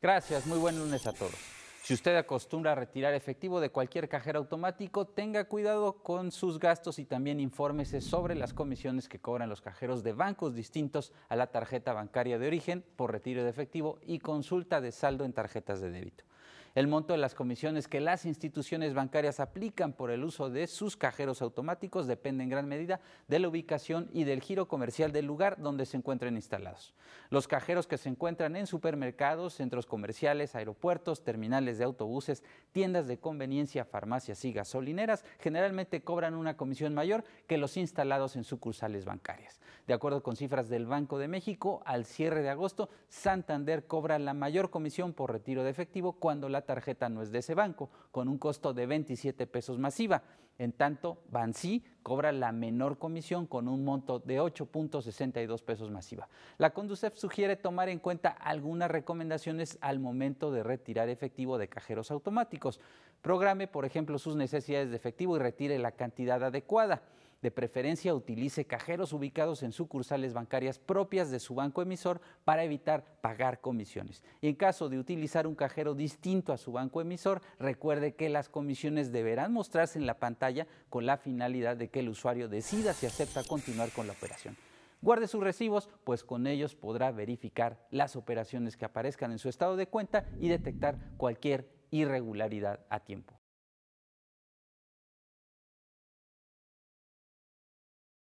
Gracias, muy buen lunes a todos. Si usted acostumbra a retirar efectivo de cualquier cajero automático, tenga cuidado con sus gastos y también infórmese sobre las comisiones que cobran los cajeros de bancos distintos a la tarjeta bancaria de origen por retiro de efectivo y consulta de saldo en tarjetas de débito. El monto de las comisiones que las instituciones bancarias aplican por el uso de sus cajeros automáticos depende en gran medida de la ubicación y del giro comercial del lugar donde se encuentren instalados. Los cajeros que se encuentran en supermercados, centros comerciales, aeropuertos, terminales de autobuses, tiendas de conveniencia, farmacias y gasolineras generalmente cobran una comisión mayor que los instalados en sucursales bancarias. De acuerdo con cifras del Banco de México, al cierre de agosto, Santander cobra la mayor comisión por retiro de efectivo cuando la la tarjeta no es de ese banco, con un costo de 27 pesos masiva. En tanto, Bansi cobra la menor comisión con un monto de 8.62 pesos masiva. La Conducef sugiere tomar en cuenta algunas recomendaciones al momento de retirar efectivo de cajeros automáticos. Programe, por ejemplo, sus necesidades de efectivo y retire la cantidad adecuada. De preferencia utilice cajeros ubicados en sucursales bancarias propias de su banco emisor para evitar pagar comisiones. Y en caso de utilizar un cajero distinto a su banco emisor, recuerde que las comisiones deberán mostrarse en la pantalla con la finalidad de que el usuario decida si acepta continuar con la operación. Guarde sus recibos, pues con ellos podrá verificar las operaciones que aparezcan en su estado de cuenta y detectar cualquier irregularidad a tiempo.